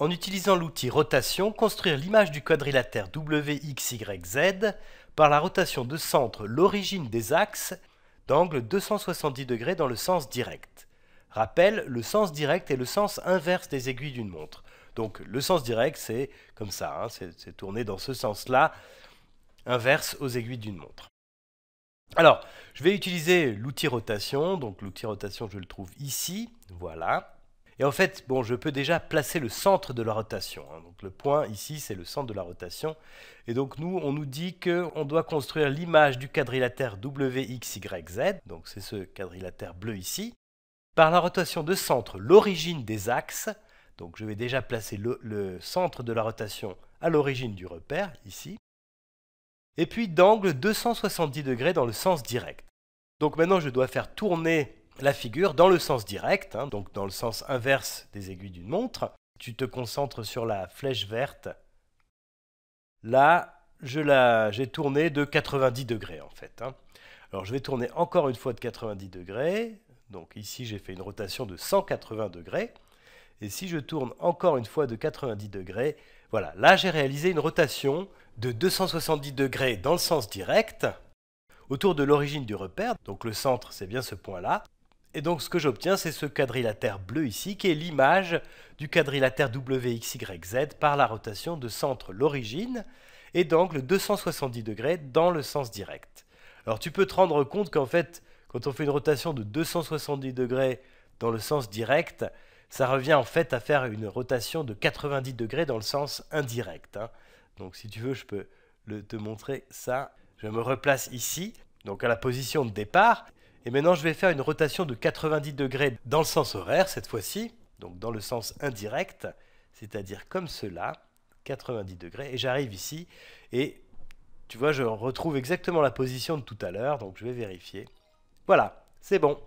en utilisant l'outil rotation, construire l'image du quadrilatère WXYZ par la rotation de centre l'origine des axes d'angle 270 degrés dans le sens direct. Rappel, le sens direct est le sens inverse des aiguilles d'une montre. Donc le sens direct, c'est comme ça, hein, c'est tourné dans ce sens-là, inverse aux aiguilles d'une montre. Alors, je vais utiliser l'outil rotation. Donc l'outil rotation, je le trouve ici. Voilà. Et en fait, bon, je peux déjà placer le centre de la rotation. Hein. Donc le point ici, c'est le centre de la rotation. Et donc nous, on nous dit qu'on doit construire l'image du quadrilatère WXYZ, donc c'est ce quadrilatère bleu ici, par la rotation de centre, l'origine des axes. Donc je vais déjà placer le, le centre de la rotation à l'origine du repère, ici. Et puis d'angle 270 degrés dans le sens direct. Donc maintenant, je dois faire tourner la figure dans le sens direct, hein, donc dans le sens inverse des aiguilles d'une montre. Tu te concentres sur la flèche verte. Là, je j'ai tourné de 90 degrés en fait. Hein. Alors je vais tourner encore une fois de 90 degrés. Donc ici j'ai fait une rotation de 180 degrés. Et si je tourne encore une fois de 90 degrés, voilà, là j'ai réalisé une rotation de 270 degrés dans le sens direct, autour de l'origine du repère, donc le centre c'est bien ce point-là, et donc ce que j'obtiens, c'est ce quadrilatère bleu ici, qui est l'image du quadrilatère WXYZ par la rotation de centre l'origine et d'angle 270 degrés dans le sens direct. Alors tu peux te rendre compte qu'en fait, quand on fait une rotation de 270 degrés dans le sens direct, ça revient en fait à faire une rotation de 90 degrés dans le sens indirect. Hein. Donc si tu veux, je peux te montrer ça. Je me replace ici, donc à la position de départ. Et maintenant, je vais faire une rotation de 90 degrés dans le sens horaire, cette fois-ci, donc dans le sens indirect, c'est-à-dire comme cela, 90 degrés, et j'arrive ici, et tu vois, je retrouve exactement la position de tout à l'heure, donc je vais vérifier. Voilà, c'est bon.